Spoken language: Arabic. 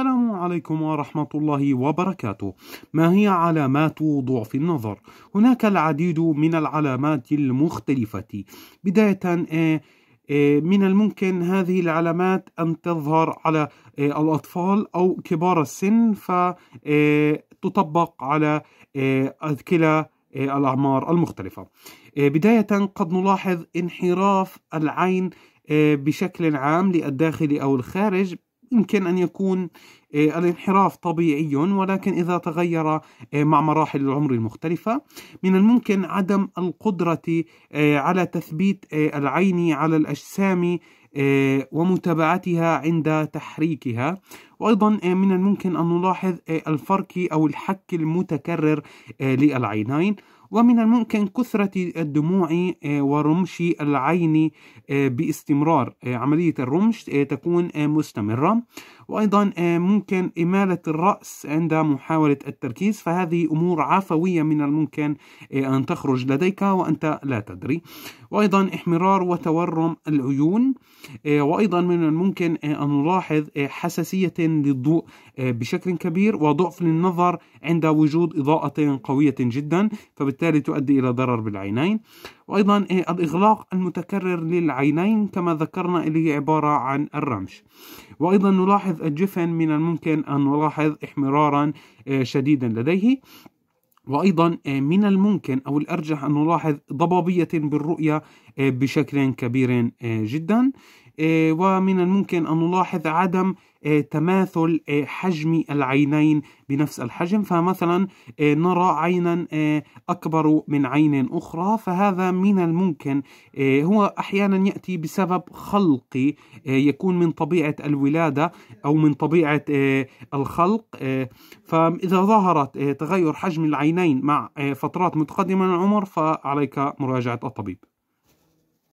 السلام عليكم ورحمة الله وبركاته. ما هي علامات ضعف النظر؟ هناك العديد من العلامات المختلفة. بداية آه، آه، من الممكن هذه العلامات أن تظهر على آه، الأطفال أو كبار السن فتطبق على كلا الأعمار المختلفة. بداية قد نلاحظ انحراف العين بشكل عام للداخل أو الخارج يمكن أن يكون آه، الانحراف طبيعي ولكن إذا تغير آه، مع مراحل العمر المختلفة من الممكن عدم القدرة آه، على تثبيت العين على الأجسام ومتابعتها عند تحريكها وأيضا من الممكن أن نلاحظ الفرك أو الحك المتكرر للعينين ومن الممكن كثرة الدموع آه، ورمش العين آه، باستمرار آه، عملية الرمش تكون مستمرة وأيضا آه، ممكن إمالة الرأس عند محاولة التركيز فهذه أمور عفوية من الممكن آه، أن تخرج لديك وأنت لا تدري وأيضا إحمرار وتورم العيون آه، وأيضا من الممكن أن نلاحظ حساسية للضوء بشكل كبير وضعف للنظر عند وجود إضاءة قوية جدا فبالتالي تؤدي إلى ضرر بالعينين وأيضا إيه، الإغلاق المتكرر للعينين كما ذكرنا اللي هي عبارة عن الرمش وأيضا نلاحظ الجفن من الممكن أن نلاحظ احمرارا إيه، شديدا لديه وأيضا إيه، من الممكن أو الأرجح أن نلاحظ ضبابية بالرؤية بشكل كبير جدا ومن الممكن أن نلاحظ عدم آه، تماثل آه، حجم العينين بنفس الحجم فمثلا آه، نرى عينا أكبر من عين أخرى فهذا من الممكن هو أحيانا يأتي بسبب خلقي يكون من طبيعة الولادة أو من طبيعة الخلق فإذا ظهرت تغير حجم العينين مع فترات متقدمة من العمر فعليك مراجعة الطبيب